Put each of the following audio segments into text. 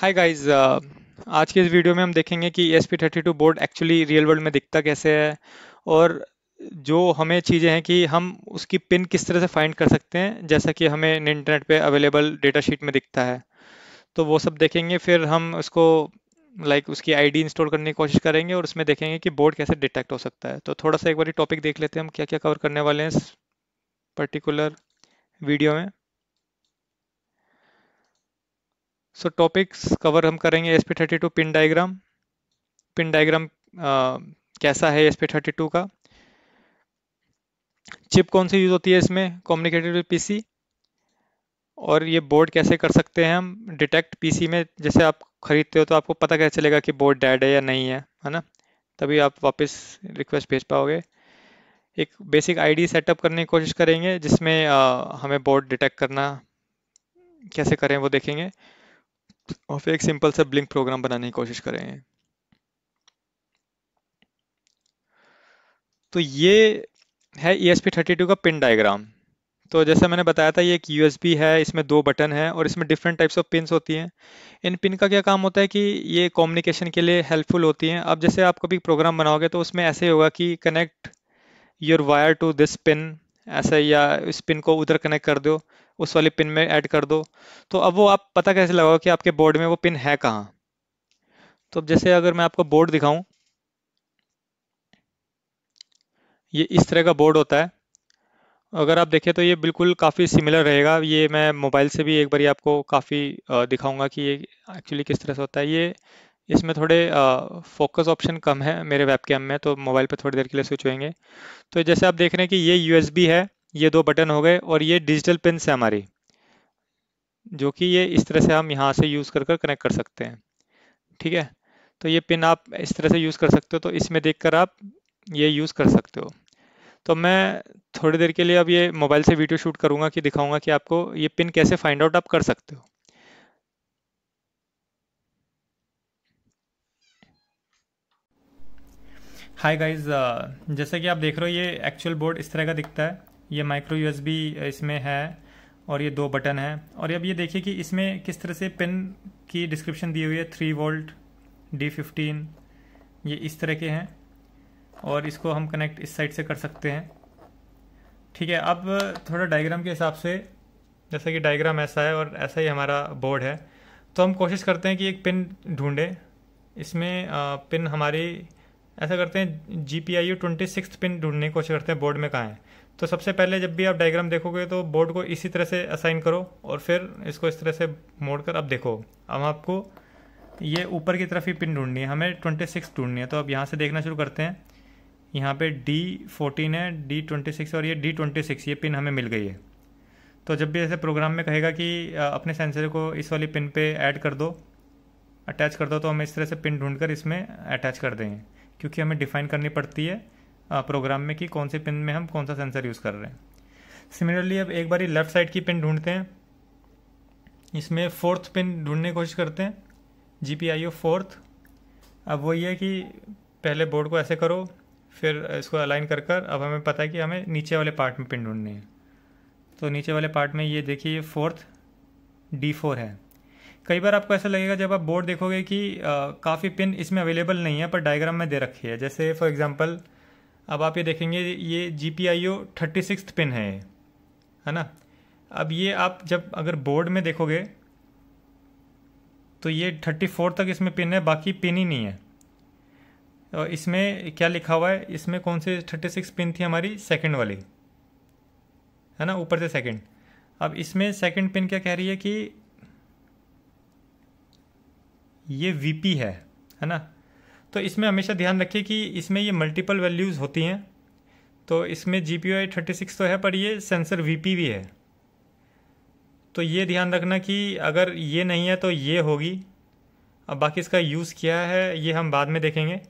Hi guys uh, आज के इस वीडियो में हम देखेंगे कि S P thirty two board actually real world में दिखता कैसे है और जो हमें चीज़ें हैं कि हम उसकी पिन किस तरह से फाइंड कर सकते हैं जैसा कि हमें इंटरनेट पे अवेलेबल डेटा शीट में दिखता है तो वो सब देखेंगे फिर हम उसको लाइक उसकी आईडी इंस्टॉल करने की कोशिश करेंगे और उसमें देखेंगे कि बोर्ड कैसे डिटेक्ट हो सकता है तो थोड़ा सा एक बार टॉपिक देख लेते हैं हम क्या क्या कवर करने वाले हैं इस पर्टिकुलर वीडियो में सो टॉपिक्स कवर हम करेंगे S P thirty two pin diagram pin diagram कैसा है एस पी थर्टी टू का चिप कौन सी यूज़ होती है इसमें पी पीसी और ये बोर्ड कैसे कर सकते हैं हम डिटेक्ट पीसी में जैसे आप खरीदते हो तो आपको पता कैसे चलेगा कि बोर्ड डेड है या नहीं है है ना तभी आप वापस रिक्वेस्ट भेज पाओगे एक बेसिक आईडी सेटअप करने की कोशिश करेंगे जिसमें आ, हमें बोर्ड डिटेक्ट करना कैसे करें वो देखेंगे और फिर एक सिंपल सा ब्लिंक प्रोग्राम बनाने की कोशिश करेंगे तो ये है E S P thirty two का पिन डायग्राम तो जैसे मैंने बताया था ये एक यू है इसमें दो बटन है और इसमें डिफरेंट टाइप्स ऑफ पिन होती हैं इन पिन का क्या काम होता है कि ये कम्युनिकेशन के लिए हेल्पफुल होती हैं अब जैसे आप कभी प्रोग्राम बनाओगे तो उसमें ऐसे होगा कि connect your wire to this pin ऐसे या इस पिन को उधर कनेक्ट कर दो उस वाली पिन में ऐड कर दो तो अब वो आप पता कैसे लगाओ कि आपके बोर्ड में वो पिन है कहाँ तो अब जैसे अगर मैं आपको बोर्ड दिखाऊं ये इस तरह का बोर्ड होता है अगर आप देखें तो ये बिल्कुल काफ़ी सिमिलर रहेगा ये मैं मोबाइल से भी एक बार आपको काफ़ी दिखाऊंगा कि ये एक्चुअली किस तरह से होता है ये इसमें थोड़े फोकस ऑप्शन कम है मेरे वेबकैम में तो मोबाइल पे थोड़ी देर के लिए स्विच होएंगे तो जैसे आप देख रहे हैं कि ये यू है ये दो बटन हो गए और ये डिजिटल पिन है हमारी जो कि ये इस तरह से हम यहाँ से यूज़ कर कर कनेक्ट कर सकते हैं ठीक है तो ये पिन आप इस तरह से यूज़ कर सकते हो तो इसमें देख कर आप ये यूज़ कर सकते हो तो मैं थोड़ी देर के लिए अब ये मोबाइल से वीडियो शूट करूँगा कि दिखाऊँगा कि आपको ये पिन कैसे फाइंड आउट आप कर सकते हो हाय गाइस uh, जैसे कि आप देख रहे हो ये एक्चुअल बोर्ड इस तरह का दिखता है ये माइक्रो यूएसबी uh, इसमें है और ये दो बटन है और अब ये देखिए कि इसमें किस तरह से पिन की डिस्क्रिप्शन दी हुई है थ्री वोल्ट डी फिफ्टीन ये इस तरह के हैं और इसको हम कनेक्ट इस साइड से कर सकते हैं ठीक है अब थोड़ा डायग्राम के हिसाब से जैसे कि डायग्राम ऐसा है और ऐसा ही हमारा बोर्ड है तो हम कोशिश करते हैं कि एक पिन ढूंढें इसमें पिन uh, हमारी ऐसा करते हैं G P I U twenty six pin ढूंढने की कोशिश करते हैं बोर्ड में कहाँ है तो सबसे पहले जब भी आप डायग्राम देखोगे तो बोर्ड को इसी तरह से असाइन करो और फिर इसको इस तरह से मोड़ कर अब देखो अब आपको ये ऊपर की तरफ ही पिन ढूंढनी है हमें ट्वेंटी सिक्स ढूंढनी है तो अब यहाँ से देखना शुरू करते हैं यहाँ पे डी फोर्टीन है डी ट्वेंटी सिक्स और ये डी ट्वेंटी सिक्स ये पिन हमें मिल गई है तो जब भी ऐसे प्रोग्राम में कहेगा कि अपने सेंसर को इस वाली पिन पे ऐड कर दो अटैच कर दो तो हम इस तरह से पिन ढूंढ कर इसमें अटैच कर देंगे क्योंकि हमें डिफाइन करनी पड़ती है प्रोग्राम में कि कौन से पिन में हम कौन सा सेंसर यूज़ कर रहे हैं सिमिलरली अब एक बार लेफ़्ट साइड की पिन ढूंढते हैं इसमें फोर्थ पिन ढूंढने की कोशिश करते हैं जी पी फोर्थ अब वही है कि पहले बोर्ड को ऐसे करो फिर इसको अलाइन कर कर अब हमें पता है कि हमें नीचे वाले पार्ट में पिन ढूंढने हैं तो नीचे वाले पार्ट में ये देखिए फोर्थ डी फोर है कई बार आपको ऐसा लगेगा जब आप बोर्ड देखोगे कि काफ़ी पिन इसमें अवेलेबल नहीं है पर डायग्राम में दे रखी है जैसे फॉर एग्जांपल अब आप ये देखेंगे ये G P I O thirty six pin है है ना अब ये आप जब अगर बोर्ड में देखोगे तो ये थर्टी फोर तक इसमें पिन है बाकी पिन ही नहीं है और इसमें क्या लिखा हुआ है इसमें कौन से थर्टी सिक्स पिन थी हमारी सेकेंड वाली है ना ऊपर से सेकेंड अब इसमें सेकेंड पिन क्या कह रही है कि ये वी है है ना तो इसमें हमेशा ध्यान रखिए कि इसमें ये मल्टीपल वैल्यूज़ होती हैं तो इसमें जी पी थर्टी सिक्स तो है पर ये सेंसर वी भी है तो ये ध्यान रखना कि अगर ये नहीं है तो ये होगी अब बाकी इसका यूज़ क्या है ये हम बाद में देखेंगे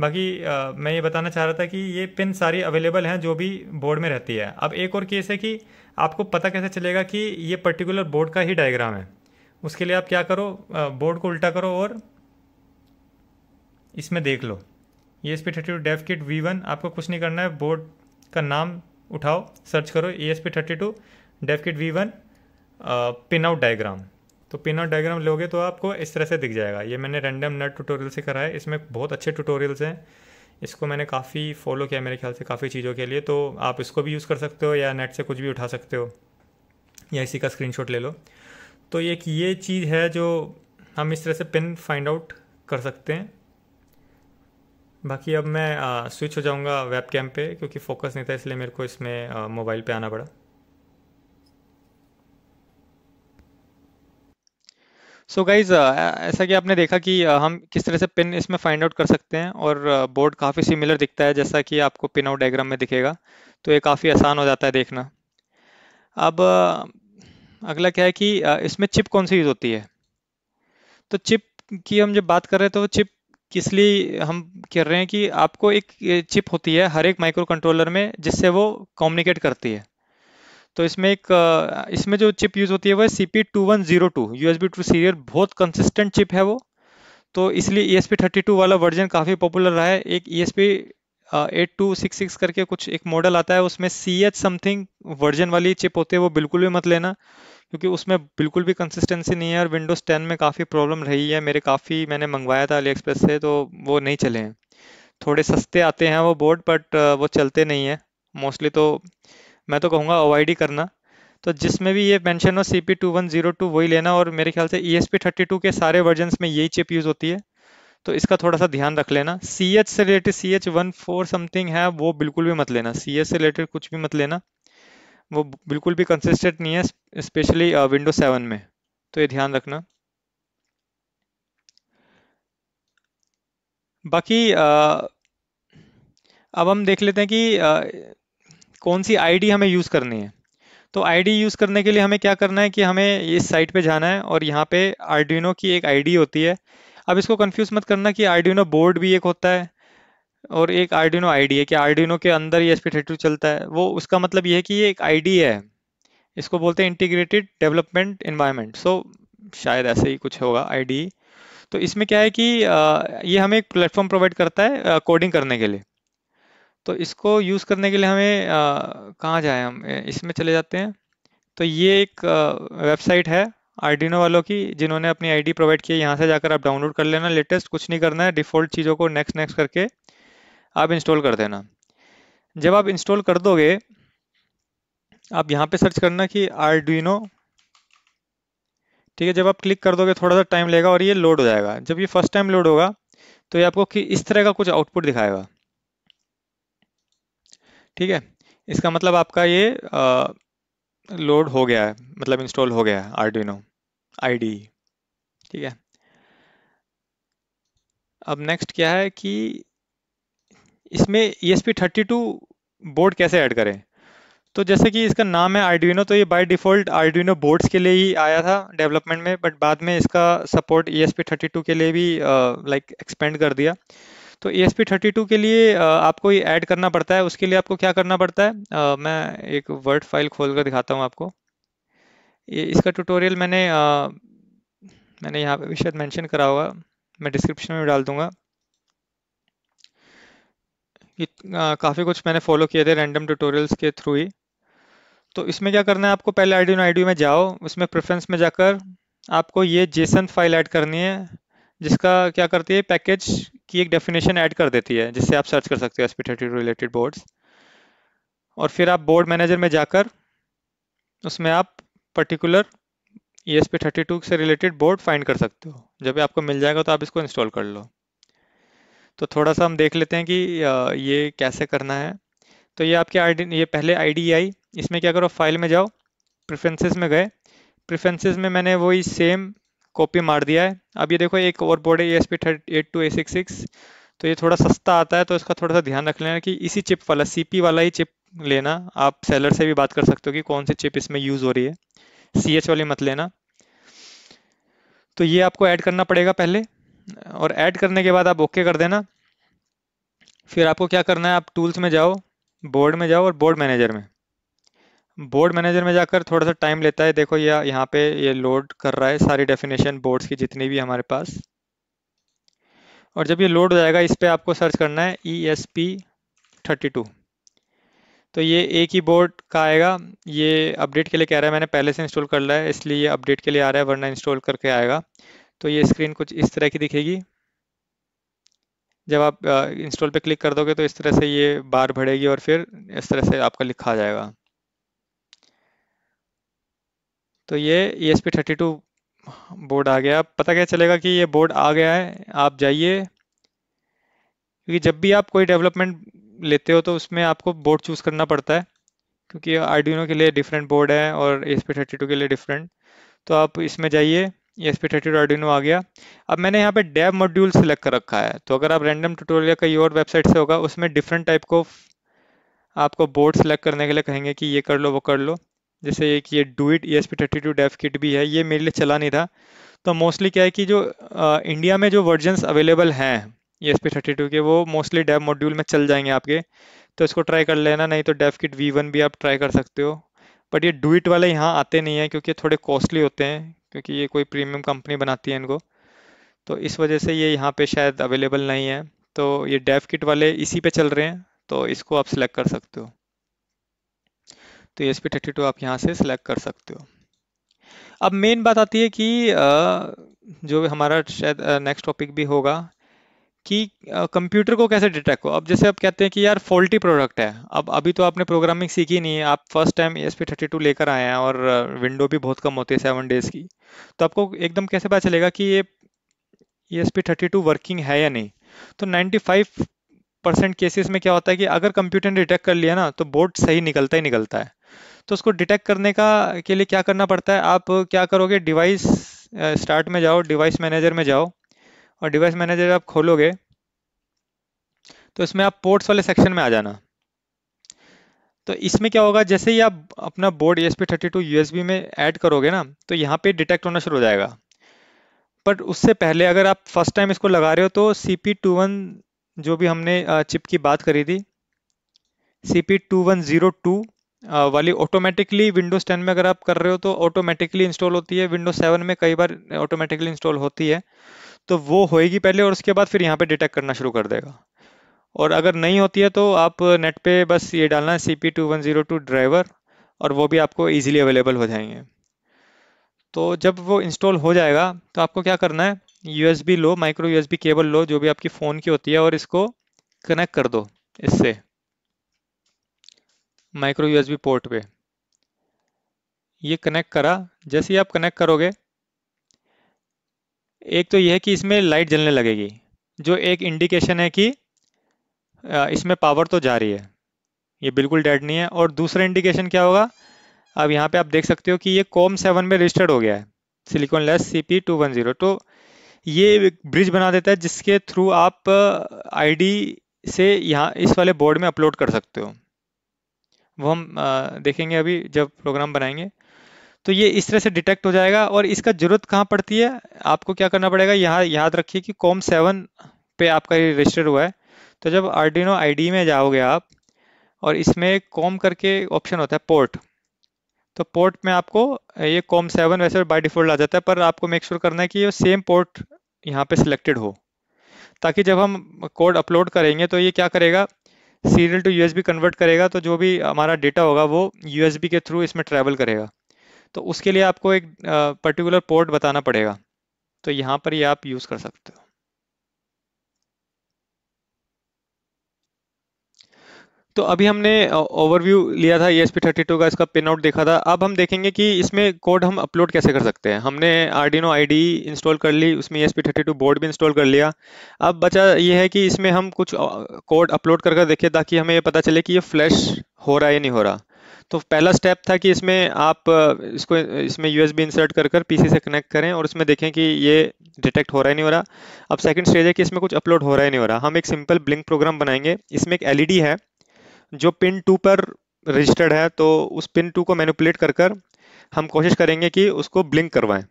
बाकी आ, मैं ये बताना चाह रहा था कि ये पिन सारी अवेलेबल हैं जो भी बोर्ड में रहती है अब एक और केस है कि आपको पता कैसे चलेगा कि ये पर्टिकुलर बोर्ड का ही डायग्राम है उसके लिए आप क्या करो बोर्ड को उल्टा करो और इसमें देख लो E S P thirty two dev kit V one आपको कुछ नहीं करना है बोर्ड का नाम उठाओ सर्च करो E S P thirty two dev kit V one pinout diagram तो पिन आउट डायग्राम लोगे तो आपको इस तरह से दिख जाएगा ये मैंने रैंडम नट ट्यूटोरियल से करा है इसमें बहुत अच्छे ट्यूटोरियल्स हैं इसको मैंने काफ़ी फॉलो किया मेरे ख्याल से काफ़ी चीज़ों के लिए तो आप इसको भी यूज़ कर सकते हो या नेट से कुछ भी उठा सकते हो या इसी का स्क्रीनशॉट ले लो तो एक ये चीज़ है जो हम इस तरह से पिन फाइंड आउट कर सकते हैं बाकी अब मैं आ, स्विच हो जाऊंगा वेब कैम पर क्योंकि फोकस नहीं था इसलिए मेरे को इसमें मोबाइल पे आना पड़ा सो so गाइज ऐसा कि आपने देखा कि हम किस तरह से पिन इसमें फाइंड आउट कर सकते हैं और बोर्ड काफ़ी सिमिलर दिखता है जैसा कि आपको पिन आउट डायग्राम में दिखेगा तो ये काफ़ी आसान हो जाता है देखना अब अगला क्या है कि इसमें चिप कौन सी यूज़ होती है तो चिप की हम जब बात कर रहे हैं तो चिप किस लिए हम कर रहे हैं कि आपको एक चिप होती है हर एक माइक्रो कंट्रोलर में जिससे वो कम्युनिकेट करती है तो इसमें एक इसमें जो चिप यूज़ होती है वह C P two one zero two U S B two serial बहुत कंसिस्टेंट चिप है वो तो इसलिए E S P thirty two वाला वर्जन काफ़ी पॉपुलर रहा है एक E S P eight two six six करके कुछ एक मॉडल आता है उसमें सी एच समथिंग वर्जन वाली चिप होती है वो बिल्कुल भी मत लेना क्योंकि उसमें बिल्कुल भी कंसिस्टेंसी नहीं है और विंडोज़ टेन में काफ़ी प्रॉब्लम रही है मेरे काफ़ी मैंने मंगवाया था अली एक्सप्रेस से तो वो नहीं चले हैं थोड़े सस्ते आते हैं वो बोर्ड बट वो चलते नहीं हैं मोस्टली तो मैं तो कहूँगा अवॉइड ही करना तो जिसमें भी ये मैंशन हो C P two one zero two वही लेना और मेरे ख्याल से E S P thirty two के सारे वर्जन में यही चिप यूज़ होती है तो इसका थोड़ा सा ध्यान रख लेना सी एच से related C H one four something है वो बिल्कुल भी मत लेना सी एच से रिलेटेड कुछ भी मत लेना वो बिल्कुल भी कंसिस्टेंट नहीं है स्पेशली विंडो सेवन में तो ये ध्यान रखना बाकी uh, अब हम देख लेते हैं कि uh, कौन सी आईडी हमें यूज़ करनी है तो आईडी यूज़ करने के लिए हमें क्या करना है कि हमें इस साइट पे जाना है और यहाँ पे आर्डिनो की एक आईडी होती है अब इसको कंफ्यूज मत करना कि आर्डिनो बोर्ड भी एक होता है और एक आर्डिनो आईडी है कि आर्डिनो के अंदर ये एसपी चलता है वो उसका मतलब ये है कि ये एक आईडी है इसको बोलते हैं इंटीग्रेटेड डेवलपमेंट इन्वायरमेंट सो शायद ऐसे ही कुछ होगा आईडी तो इसमें क्या है कि ये हमें एक प्लेटफॉर्म प्रोवाइड करता है कोडिंग करने के लिए तो इसको यूज़ करने के लिए हमें कहाँ जाए हम इसमें चले जाते हैं तो ये एक वेबसाइट है आर्डिनो वालों की जिन्होंने अपनी आईडी प्रोवाइड की है यहाँ से जाकर आप डाउनलोड कर लेना लेटेस्ट कुछ नहीं करना है डिफ़ॉल्ट चीज़ों को नेक्स्ट नेक्स्ट करके आप इंस्टॉल कर देना जब आप इंस्टॉल कर दोगे आप यहाँ पे सर्च करना कि आरडीनो ठीक है जब आप क्लिक कर दोगे थोड़ा सा टाइम लगेगा और ये लोड हो जाएगा जब ये फर्स्ट टाइम लोड होगा तो ये आपको कि इस तरह का कुछ आउटपुट दिखाएगा ठीक है इसका मतलब आपका ये लोड हो गया है मतलब इंस्टॉल हो गया है आई डी e। ठीक है अब नेक्स्ट क्या है कि इसमें ई एस बोर्ड कैसे ऐड करें तो जैसे कि इसका नाम है आर्डुइनो तो ये बाय डिफ़ॉल्ट आर्डुइनो बोर्ड्स के लिए ही आया था डेवलपमेंट में बट बाद में इसका सपोर्ट ई एस के लिए भी लाइक एक्सपेंड कर दिया तो ई e एस के लिए आपको ये ऐड करना पड़ता है उसके लिए आपको क्या करना पड़ता है uh, मैं एक वर्ड फाइल खोल कर दिखाता हूँ आपको ये इसका ट्यूटोरियल मैंने uh, मैंने यहाँ पे शायद मैंशन करा होगा मैं डिस्क्रिप्शन में डाल दूंगा काफ़ी कुछ मैंने फॉलो किए थे रैंडम ट्यूटोरियल्स के थ्रू ही तो इसमें क्या करना है आपको पहले आईडी आईडी में जाओ उसमें प्रेफरेंस में जाकर आपको ये जेसन फाइल ऐड करनी है जिसका क्या करती है पैकेज की एक डेफिनेशन ऐड कर देती है जिससे आप सर्च कर सकते हो एस पी रिलेटेड बोर्ड्स और फिर आप बोर्ड मैनेजर में जाकर उसमें आप particular E S P thirty two से रिलेटेड बोर्ड फाइंड कर सकते हो जब आपको मिल जाएगा तो आप इसको इंस्टॉल कर लो तो थोड़ा सा हम देख लेते हैं कि ये कैसे करना है तो ये आपके आई ये पहले आई आई इसमें क्या करो फाइल में जाओ प्रेफरेंसेस में गए प्रेफरेंसेस में मैंने वही सेम कॉपी मार दिया है अब ये देखो एक और बोर्ड है A S P thirty eight two A six six तो ये थोड़ा सस्ता आता है तो इसका थोड़ा सा ध्यान रख लेना कि इसी चिप वाला सी वाला ही चिप लेना आप सेलर से भी बात कर सकते हो कि कौन सी चिप इसमें यूज़ हो रही है सी एच वाली मत लेना तो ये आपको ऐड करना पड़ेगा पहले और ऐड करने के बाद आप ओके कर देना फिर आपको क्या करना है आप टूल्स में जाओ बोर्ड में जाओ और बोर्ड मैनेजर में बोर्ड मैनेजर में जाकर थोड़ा सा टाइम लेता है देखो यह यहाँ पे ये लोड कर रहा है सारी डेफिनेशन बोर्ड्स की जितनी भी हमारे पास और जब ये लोड हो जाएगा इस पर आपको सर्च करना है E S P thirty two तो ये एक ही बोर्ड का आएगा ये अपडेट के लिए कह रहा है मैंने पहले से इंस्टॉल कर लिया है इसलिए ये अपडेट के लिए आ रहा है वरना इंस्टॉल करके आएगा तो ये स्क्रीन कुछ इस तरह की दिखेगी जब आप इंस्टॉल पे क्लिक कर दोगे तो इस तरह से ये बार बढ़ेगी और फिर इस तरह से आपका लिखा जाएगा तो ये E S P thirty two board आ गया पता क्या चलेगा कि ये बोर्ड आ गया है आप जाइए क्योंकि जब भी आप कोई डेवलपमेंट लेते हो तो उसमें आपको बोर्ड चूज़ करना पड़ता है क्योंकि आर्डिनो के लिए डिफरेंट बोर्ड है और एस पी थर्टी टू के लिए डिफरेंट तो आप इसमें जाइए ये एस पी थर्टी आ गया अब मैंने यहाँ पे डेव मॉड्यूल सेलेक्ट कर रखा है तो अगर आप रैंडम ट्यूटोरियल या कई और वेबसाइट से होगा उसमें डिफरेंट टाइप को आपको बोर्ड सेलेक्ट करने के लिए कहेंगे कि ये कर लो वो कर लो जैसे एक ये do it E S P thirty two dev kit भी है ये मेरे लिए चला नहीं था तो मोस्टली क्या है कि जो आ, इंडिया में जो वर्जनस अवेलेबल हैं E S P thirty two के वो मोस्टली डेव मॉड्यूल में चल जाएंगे आपके तो इसको ट्राई कर लेना नहीं तो डेफ किट वी वन भी आप ट्राई कर सकते हो बट ये डू इट वाले यहाँ आते नहीं हैं क्योंकि थोड़े कॉस्टली होते हैं क्योंकि ये कोई प्रीमियम कंपनी बनाती है इनको तो इस वजह से ये यहाँ पे शायद अवेलेबल नहीं है तो ये डेव किट वाले इसी पे चल रहे हैं तो इसको आप सिलेक्ट कर सकते हो तो एस पी आप यहाँ से सिलेक्ट कर सकते हो अब मेन बात आती है कि जो हमारा शायद नेक्स्ट टॉपिक भी होगा कि कंप्यूटर को कैसे डिटेक्ट हो अब जैसे आप कहते हैं कि यार फॉल्टी प्रोडक्ट है अब अभी तो आपने प्रोग्रामिंग सीखी नहीं है आप first time S P thirty two लेकर आए हैं और विंडो भी बहुत कम होती है सेवन डेज की तो आपको एकदम कैसे पता चलेगा कि ये S P thirty two working है या नहीं तो नाइन्टी फाइव परसेंट केसेस में क्या होता है कि अगर कंप्यूटर ने डिटेक्ट कर लिया ना तो बोर्ड सही निकलता ही निकलता है तो उसको डिटेक्ट करने का के लिए क्या करना पड़ता है आप क्या करोगे डिवाइस स्टार्ट में जाओ डिवाइस मैनेजर में जाओ और डिवाइस मैनेजर आप खोलोगे तो इसमें आप पोर्ट्स वाले सेक्शन में आ जाना तो इसमें क्या होगा जैसे ही आप अपना board S P thirty two में ऐड करोगे ना तो यहाँ पे डिटेक्ट होना शुरू हो जाएगा बट उससे पहले अगर आप फर्स्ट टाइम इसको लगा रहे हो तो सी पी टू वन जो भी हमने चिप की बात करी थी C P two one zero two वाली ऑटोमेटिकली विंडोज़ टेन में अगर आप कर रहे हो तो ऑटोमेटिकली इंस्टॉल होती है विंडोज़ सेवन में कई बार ऑटोमेटिकली इंस्टॉल होती है तो वो होएगी पहले और उसके बाद फिर यहाँ पे डिटेक्ट करना शुरू कर देगा और अगर नहीं होती है तो आप नेट पे बस ये डालना है C P two one zero two driver और वो भी आपको ईजिली अवेलेबल हो जाएंगे तो जब वो इंस्टॉल हो जाएगा तो आपको क्या करना है यू लो माइक्रो यू केबल लो जो भी आपकी फ़ोन की होती है और इसको कनेक्ट कर दो इससे माइक्रो यू पोर्ट पे ये कनेक्ट करा जैसे ही आप कनेक्ट करोगे एक तो यह है कि इसमें लाइट जलने लगेगी जो एक इंडिकेशन है कि इसमें पावर तो जा रही है ये बिल्कुल डेड नहीं है और दूसरा इंडिकेशन क्या होगा अब यहाँ पे आप देख सकते हो कि ये कॉम सेवन में रजिस्टर्ड हो गया है Silicon Labs C P two one zero तो ये ब्रिज बना देता है जिसके थ्रू आप आईडी से यहाँ इस वाले बोर्ड में अपलोड कर सकते हो वो हम देखेंगे अभी जब प्रोग्राम बनाएंगे तो ये इस तरह से डिटेक्ट हो जाएगा और इसका जरूरत कहाँ पड़ती है आपको क्या करना पड़ेगा यहाँ याद रखिए कि कॉम सेवन पे आपका ये रजिस्टर हुआ है तो जब आर्डिनो आईडी में जाओगे आप और इसमें कॉम करके ऑप्शन होता है पोर्ट तो पोर्ट में आपको ये कॉम सेवन वैसे बाय डिफॉल्ट आ जाता है पर आपको मेक श्योर sure करना है कि ये सेम पोर्ट यहाँ पे सिलेक्टेड हो ताकि जब हम कोड अपलोड करेंगे तो ये क्या करेगा सीरियल टू यूएसबी कन्वर्ट करेगा तो जो भी हमारा डेटा होगा वो यूएसबी के थ्रू इसमें ट्रैवल करेगा तो उसके लिए आपको एक पर्टिकुलर पोर्ट बताना पड़ेगा तो यहाँ पर ये आप यूज़ कर सकते हो तो अभी हमने ओवरव्यू लिया था ई e एस का इसका पिन आउट देखा था अब हम देखेंगे कि इसमें कोड हम अपलोड कैसे कर सकते हैं हमने आर्डिनो आईडी इंस्टॉल कर ली उसमें ई एस बोर्ड भी इंस्टॉल कर लिया अब बचा ये है कि इसमें हम कुछ कोड अपलोड कर कर देखें ताकि हमें ये पता चले कि ये फ्लैश हो रहा है या नहीं हो रहा तो पहला स्टेप था कि इसमें आप इसको इसमें यूएसबी इंसर्ट कर कर पीसी से कनेक्ट करें और इसमें देखें कि ये डिटेक्ट हो रहा है नहीं हो रहा अब सेकंड स्टेज है कि इसमें कुछ अपलोड हो रहा है नहीं हो रहा हम एक सिंपल ब्लिंक प्रोग्राम बनाएंगे इसमें एक एलईडी e है जो पिन टू पर रजिस्टर्ड है तो उस पिन टू को मैनिपुलेट कर कर हम कोशिश करेंगे कि उसको ब्लिंक करवाएं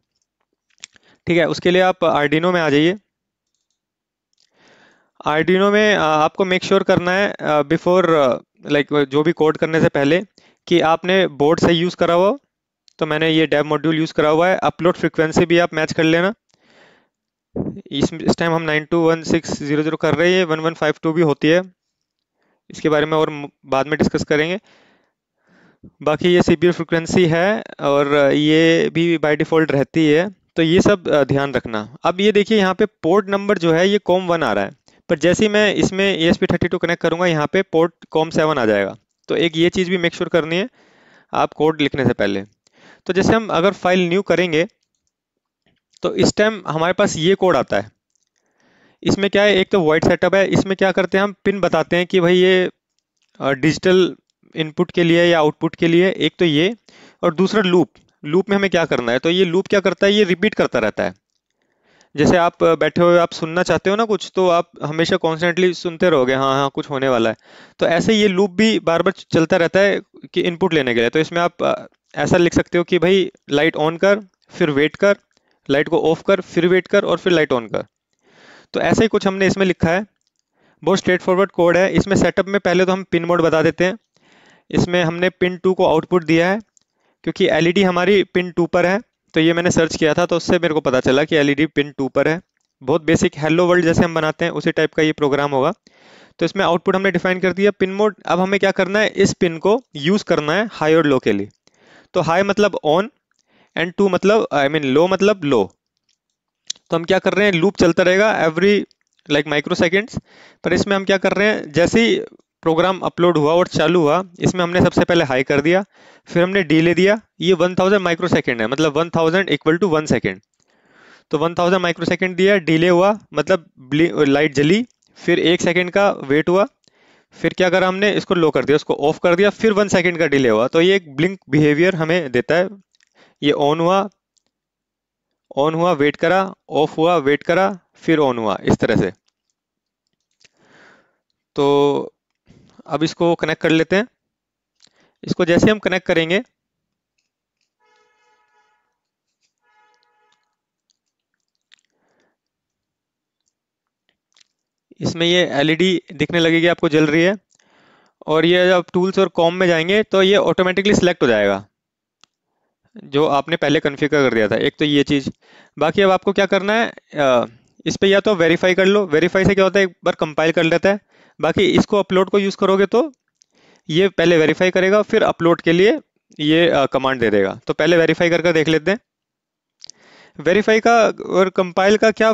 ठीक है उसके लिए आप आर्डिनो में आ जाइए आर्डिनो में आपको मेक श्योर sure करना है बिफोर लाइक like, जो भी कोड करने से पहले कि आपने बोर्ड सही यूज़ करा हुआ तो मैंने ये डैब मॉड्यूल यूज़ करा हुआ है अपलोड फ्रिक्वेंसी भी आप मैच कर लेना इस इस टाइम हम nine two one six zero zero कर रहे हैं वन वन फाइव टू भी होती है इसके बारे में और बाद में डिस्कस करेंगे बाकी ये सी फ्रिक्वेंसी है और ये भी बाय डिफ़ॉल्ट रहती है तो ये सब ध्यान रखना अब ये देखिए यहाँ पे पोर्ट नंबर जो है ये कॉम वन आ रहा है पर जैसे ही मैं इसमें A S P thirty two connect करूँगा यहाँ पर पोर्ट कॉम सेवन आ जाएगा तो एक ये चीज़ भी मेक श्योर sure करनी है आप कोड लिखने से पहले तो जैसे हम अगर फाइल न्यू करेंगे तो इस टाइम हमारे पास ये कोड आता है इसमें क्या है एक तो वाइट सेटअप है इसमें क्या करते हैं हम पिन बताते हैं कि भाई ये डिजिटल इनपुट के लिए या आउटपुट के लिए एक तो ये और दूसरा लूप लूप में हमें क्या करना है तो ये लूप क्या करता है ये रिपीट करता रहता है जैसे आप बैठे हुए आप सुनना चाहते हो ना कुछ तो आप हमेशा कॉन्स्टेंटली सुनते रहोगे हाँ हाँ कुछ होने वाला है तो ऐसे ये लूप भी बार बार चलता रहता है कि इनपुट लेने के लिए तो इसमें आप ऐसा लिख सकते हो कि भाई लाइट ऑन कर फिर वेट कर लाइट को ऑफ कर फिर वेट कर और फिर लाइट ऑन कर तो ऐसे ही कुछ हमने इसमें लिखा है बहुत स्ट्रेट फॉरवर्ड कोड है इसमें सेटअप में पहले तो हम पिन मोड बता देते हैं इसमें हमने पिन टू को आउटपुट दिया है क्योंकि एलईडी हमारी पिन टू पर है तो ये मैंने सर्च किया था तो उससे मेरे को पता चला कि एलईडी पिन टू पर है बहुत बेसिक हेलो वर्ल्ड जैसे हम बनाते हैं उसी टाइप का ये प्रोग्राम होगा तो इसमें आउटपुट हमने डिफाइन कर दिया पिन मोड अब हमें क्या करना है इस पिन को यूज़ करना है हाई और लो के लिए तो हाई मतलब ऑन एंड टू मतलब आई मीन लो मतलब लो तो हम क्या कर रहे हैं लूप चलता रहेगा एवरी लाइक माइक्रो सेकेंड्स पर इसमें हम क्या कर रहे हैं जैसे ही प्रोग्राम अपलोड हुआ और चालू हुआ इसमें हमने सबसे पहले हाई कर दिया फिर हमने डीले दिया ये 1000 माइक्रो सेकेंड है मतलब 1000 thousand equal to one second तो 1000 थाउजेंड माइक्रो सेकेंड दिया डीले हुआ मतलब लाइट जली फिर एक सेकेंड का वेट हुआ फिर क्या करा हमने इसको लो कर दिया उसको ऑफ कर दिया फिर वन सेकेंड का डिले हुआ तो ये एक ब्लिंक बिहेवियर हमें देता है ये ऑन हुआ ऑन हुआ वेट करा ऑफ हुआ वेट करा फिर ऑन हुआ इस तरह से तो अब इसको कनेक्ट कर लेते हैं इसको जैसे हम कनेक्ट करेंगे इसमें ये एलईडी e दिखने लगेगी आपको जल रही है और ये जब टूल्स और कॉम में जाएंगे तो ये ऑटोमेटिकली सिलेक्ट हो जाएगा जो आपने पहले कन्फिगर कर दिया था एक तो ये चीज़ बाकी अब आपको क्या करना है इस पर या तो वेरीफाई कर लो वेरीफाई से क्या होता है एक बार कंपाइल कर लेता है बाकी इसको अपलोड को यूज़ करोगे तो ये पहले वेरीफाई करेगा फिर अपलोड के लिए ये कमांड दे देगा तो पहले वेरीफाई करके देख लेते हैं वेरीफाई का और कंपाइल का क्या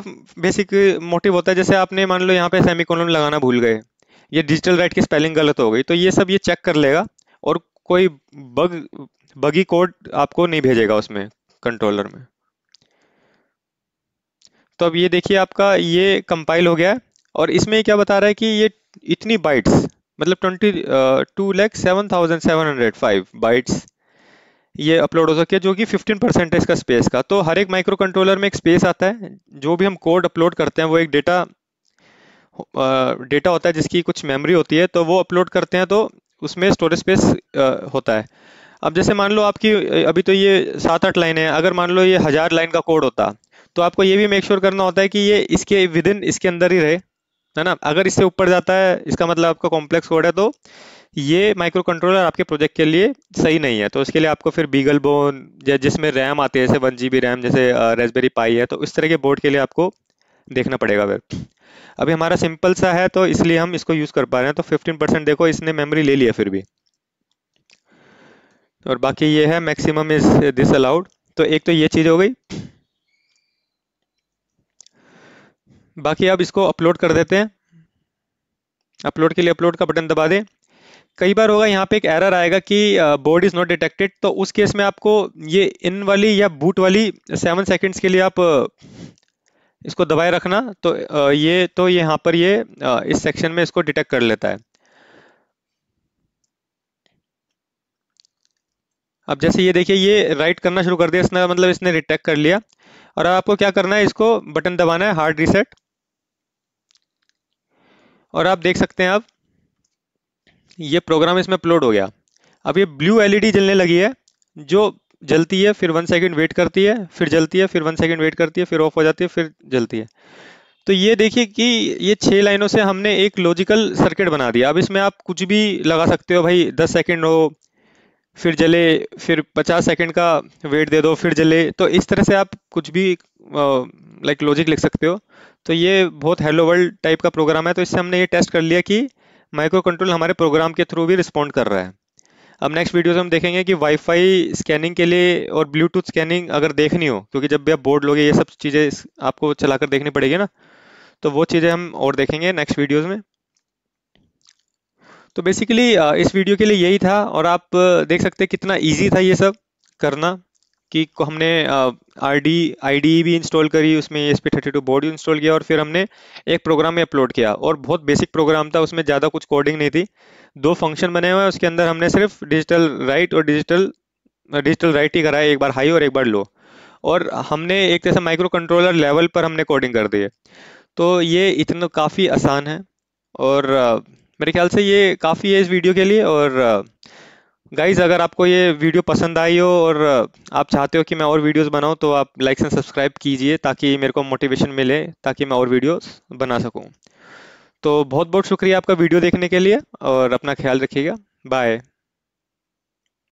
बेसिक मोटिव होता है जैसे आपने मान लो यहाँ पे सेमी कॉलम लगाना भूल गए ये डिजिटल राइट की स्पेलिंग गलत हो गई तो ये सब ये चेक कर लेगा और कोई बग बगी कोड आपको नहीं भेजेगा उसमें कंट्रोलर में तो अब ये देखिए आपका ये कंपाइल हो गया है और इसमें क्या बता रहा है कि ये इतनी बाइट्स मतलब twenty two lakh seven thousand seven hundred five bytes ये अपलोड हो सके है जो कि 15 परसेंट है इसका स्पेस का तो हर एक माइक्रो कंट्रोलर में एक स्पेस आता है जो भी हम कोड अपलोड करते हैं वो एक डेटा डेटा uh, होता है जिसकी कुछ मेमोरी होती है तो वो अपलोड करते हैं तो उसमें स्टोरेज स्पेस uh, होता है अब जैसे मान लो आपकी uh, अभी तो ये सात आठ लाइन है अगर मान लो ये हज़ार लाइन का कोड होता तो आपको ये भी मेक श्योर sure करना होता है कि ये इसके विद इन इसके अंदर ही रहे है ना अगर इससे ऊपर जाता है इसका मतलब आपका कॉम्प्लेक्स कोड है तो ये माइक्रो कंट्रोलर आपके प्रोजेक्ट के लिए सही नहीं है तो उसके लिए आपको फिर बीगल बोन या जिसमें रैम आती है जैसे वन जी रैम जैसे रेसबेरी पाई है तो इस तरह के बोर्ड के लिए आपको देखना पड़ेगा फिर अभी हमारा सिंपल सा है तो इसलिए हम इसको यूज़ कर पा रहे हैं तो 15 परसेंट देखो इसने मेमोरी ले लिया फिर भी और बाकी ये है मैक्सिमम इज दिस अलाउड तो एक तो ये चीज़ हो गई बाकी आप इसको अपलोड कर देते हैं अपलोड के लिए अपलोड का बटन दबा दें कई बार होगा यहाँ पे एक एरर आएगा कि बोर्ड इज़ नॉट डिटेक्टेड तो उस केस में आपको ये इन वाली या बूट वाली सेवन सेकेंड्स के लिए आप इसको दबाए रखना तो ये तो ये यहाँ पर ये इस सेक्शन में इसको डिटेक्ट कर लेता है अब जैसे ये देखिए ये राइट करना शुरू कर दिया इसने मतलब इसने डिटेक्ट कर लिया और आपको क्या करना है इसको बटन दबाना है हार्ड रीसेट और आप देख सकते हैं अब ये प्रोग्राम इसमें अपलोड हो गया अब ये ब्लू एलईडी जलने लगी है जो जलती है फिर वन सेकेंड वेट करती है फिर जलती है फिर वन सेकेंड वेट करती है फिर ऑफ हो जाती है फिर जलती है तो ये देखिए कि ये छः लाइनों से हमने एक लॉजिकल सर्किट बना दिया अब इसमें आप कुछ भी लगा सकते हो भाई दस सेकेंड हो फिर जले फिर पचास सेकेंड का वेट दे दो फिर जले तो इस तरह से आप कुछ भी लाइक लॉजिक लिख सकते हो तो ये बहुत हेलो वर्ल्ड टाइप का प्रोग्राम है तो इससे हमने ये टेस्ट कर लिया कि माइक्रो कंट्रोल हमारे प्रोग्राम के थ्रू भी रिस्पॉन्ड कर रहा है अब नेक्स्ट वीडियो में हम देखेंगे कि वाईफाई स्कैनिंग के लिए और ब्लूटूथ स्कैनिंग अगर देखनी हो क्योंकि जब भी आप बोर्ड लोगे ये सब चीज़ें आपको चलाकर देखनी पड़ेगी ना तो वो चीज़ें हम और देखेंगे नेक्स्ट वीडियोज़ में तो बेसिकली इस वीडियो के लिए यही था और आप देख सकते हैं कितना ईजी था ये सब करना कि हमने आर डी आई डी भी इंस्टॉल करी उसमें S P thirty two board install किया और फिर हमने एक प्रोग्राम में अपलोड किया और बहुत बेसिक प्रोग्राम था उसमें ज़्यादा कुछ कोडिंग नहीं थी दो फंक्शन बने हुए हैं उसके अंदर हमने सिर्फ डिजिटल राइट और डिजिटल डिजिटल राइट ही कराया एक बार हाई और एक बार लो और हमने एक तरह से माइक्रो कंट्रोलर लेवल पर हमने कोडिंग कर दी है तो ये इतना काफ़ी आसान है और मेरे ख्याल से ये काफ़ी है इस वीडियो के लिए और गाइज़ अगर आपको ये वीडियो पसंद आई हो और आप चाहते हो कि मैं और वीडियोस बनाऊं तो आप लाइक एंड सब्सक्राइब कीजिए ताकि मेरे को मोटिवेशन मिले ताकि मैं और वीडियोस बना सकूं तो बहुत बहुत शुक्रिया आपका वीडियो देखने के लिए और अपना ख्याल रखिएगा बाय